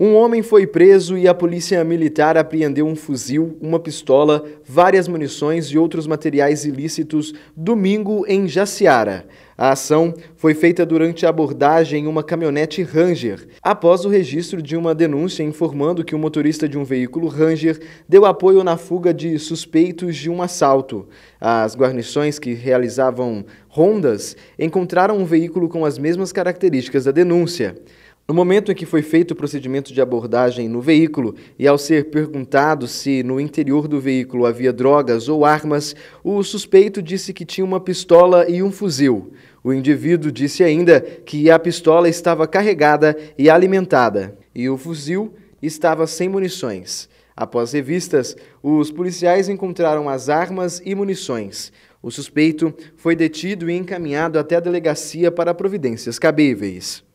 Um homem foi preso e a polícia militar apreendeu um fuzil, uma pistola, várias munições e outros materiais ilícitos domingo em Jaciara. A ação foi feita durante a abordagem em uma caminhonete Ranger, após o registro de uma denúncia informando que o motorista de um veículo Ranger deu apoio na fuga de suspeitos de um assalto. As guarnições que realizavam rondas encontraram um veículo com as mesmas características da denúncia. No momento em que foi feito o procedimento de abordagem no veículo e ao ser perguntado se no interior do veículo havia drogas ou armas, o suspeito disse que tinha uma pistola e um fuzil. O indivíduo disse ainda que a pistola estava carregada e alimentada e o fuzil estava sem munições. Após revistas, os policiais encontraram as armas e munições. O suspeito foi detido e encaminhado até a delegacia para providências cabíveis.